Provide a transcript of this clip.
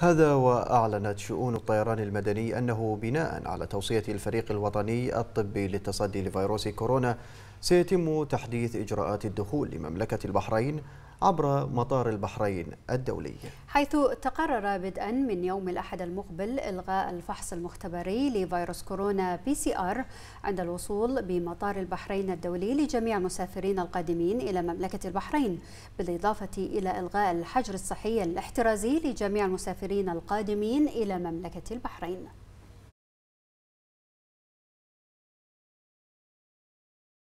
هذا وأعلنت شؤون الطيران المدني أنه بناء على توصية الفريق الوطني الطبي للتصدي لفيروس كورونا سيتم تحديث إجراءات الدخول لمملكة البحرين عبر مطار البحرين الدولي حيث تقرر بدءا من يوم الأحد المقبل إلغاء الفحص المختبري لفيروس كورونا بي سي آر عند الوصول بمطار البحرين الدولي لجميع المسافرين القادمين إلى مملكة البحرين بالإضافة إلى إلغاء الحجر الصحي الاحترازي لجميع المسافرين القادمين إلى مملكة البحرين